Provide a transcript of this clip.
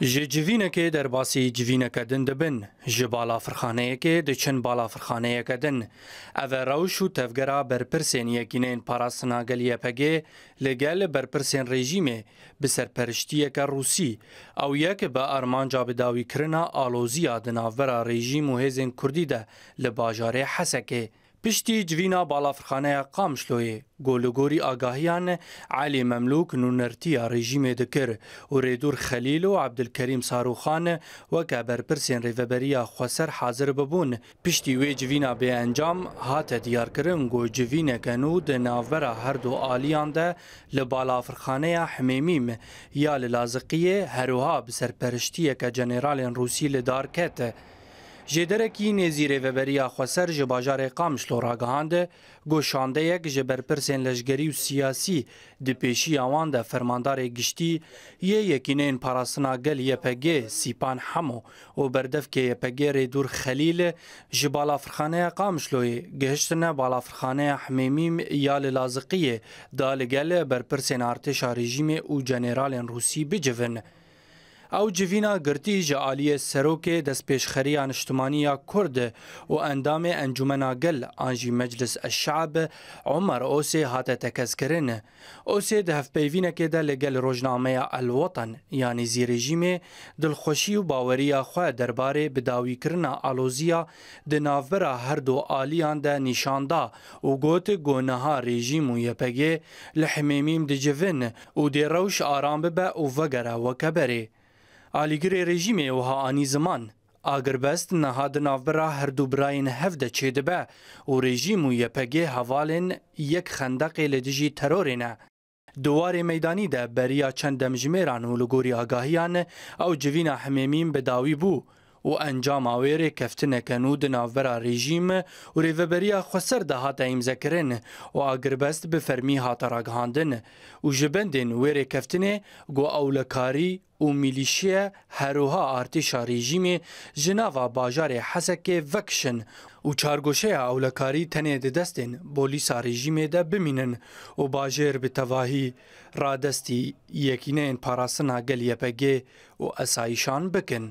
ji civînekê derbasî civîneke din dibin ji balafirxaneyekê diçin balafirxaneyeke din ev e rewş û tevgera berpirsên yekînên parastina geliyepegê li gel berpirsên rejîmê bi serperiştiyeke Rûsî ew yek bi armanca bidawîkirina aloziya di navbera rejîm û hêzên Kurdî de li bajarê Hesekê Piştî civîna balafirxaneya Qamşloyê golûgorî agahiyan Elî Memlûk nûnertiya rejîmê dikir û Rêdûr Xelîl û Ebdilkerîm Sarûxan weke berpirsên rêveberiya xweser hazir bibûn. Piştî wê civîna bêencam hate diyarkirin got civîneke nû di navbera her du aliyan de li balafirxaneya Hemêmî me ya li Laziqiyê herûha bi serperiştiyeke jeneralên Rûsî li dar kete. جدرکی نزیر وبریا خسر جه باجار قامش لورا گهانده گوشانده یک جه برپرسین لشگری و سیاسی دی پیشی آوان ده فرماندار گشتی یه یکینین پاراسنا گل یپگه سیپان همو و بردف که یپگه ریدور خلیل جه بالافرخانه قامش لوی گهشتنه بالافرخانه حمیمیم یا لازقیه دالگل برپرسین ارتشا رژیم و جنرال روسی بجوونه او جوینا گرتی جعالی سروک دست پیشخری انشتمانی کرد و اندام انجمنا گل آنجی مجلس الشعب عمر اوسی هات تکزکرین اوسی ده هفپیوینه که ده لگل روجنامه الوطن یعنی زی رژیم دلخوشی و باوری خواه درباره بداوی کرنا آلوزیا ده نافبرا هر دو آلیان ده نشانده و گوت گونه رژیم و یپگه لحمیمیم ده جوین و ده روش آرام ببه و وگره و کبره ئالیگرێ ڕێژیمێ و هاانی زمان ئاگربەست نەهاد ناوبرا هەردوو براین هەفدە چێ دەبە و ڕێژیم و یەپەگێ هەواڵێن یەک خندەقێ لە دژی تەرۆرێنە دووارێ مەدانی دە بەریا چەند دەمژمێران و لە گۆری ئاگاهیان ئەو جوینە هەمێمیم بەداوی بوو و انجام ویرê keftineken û di navbera rejîm û rêveberiya xweser de hate îmzekirin û agirbest bi fermî hate ragihandin û ji bendên wêrê keftinê guewlekarî û mîlîşiye herûha artîşa rejîmê ji nava bajarê Hesekê vekişin û çargoşeya ewlekarî tenê di destên bolîsa rejîmê de bimînin û bajêr bi tevahî radestî yekîneyên parastina gel YPG û esayîşan bikin.